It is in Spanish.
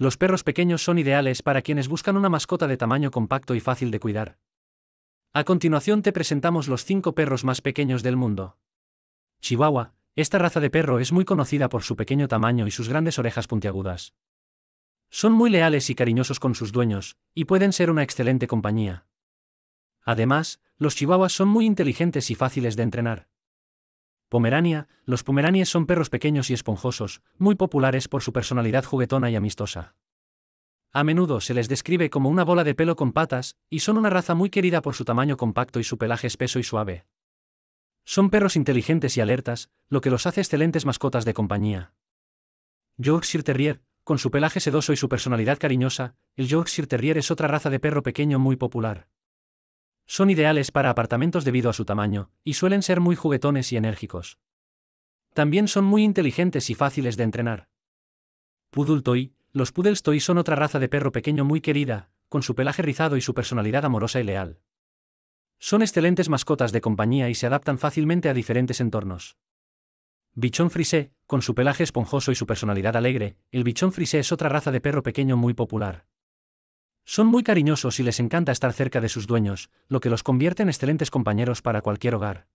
Los perros pequeños son ideales para quienes buscan una mascota de tamaño compacto y fácil de cuidar. A continuación te presentamos los cinco perros más pequeños del mundo. Chihuahua, esta raza de perro es muy conocida por su pequeño tamaño y sus grandes orejas puntiagudas. Son muy leales y cariñosos con sus dueños, y pueden ser una excelente compañía. Además, los chihuahuas son muy inteligentes y fáciles de entrenar. Pomerania, los pomeranies son perros pequeños y esponjosos, muy populares por su personalidad juguetona y amistosa. A menudo se les describe como una bola de pelo con patas, y son una raza muy querida por su tamaño compacto y su pelaje espeso y suave. Son perros inteligentes y alertas, lo que los hace excelentes mascotas de compañía. Yorkshire Terrier, con su pelaje sedoso y su personalidad cariñosa, el Yorkshire Terrier es otra raza de perro pequeño muy popular. Son ideales para apartamentos debido a su tamaño, y suelen ser muy juguetones y enérgicos. También son muy inteligentes y fáciles de entrenar. Poodle los Poodles Toy son otra raza de perro pequeño muy querida, con su pelaje rizado y su personalidad amorosa y leal. Son excelentes mascotas de compañía y se adaptan fácilmente a diferentes entornos. Bichón frisé, con su pelaje esponjoso y su personalidad alegre, el bichón frisé es otra raza de perro pequeño muy popular. Son muy cariñosos y les encanta estar cerca de sus dueños, lo que los convierte en excelentes compañeros para cualquier hogar.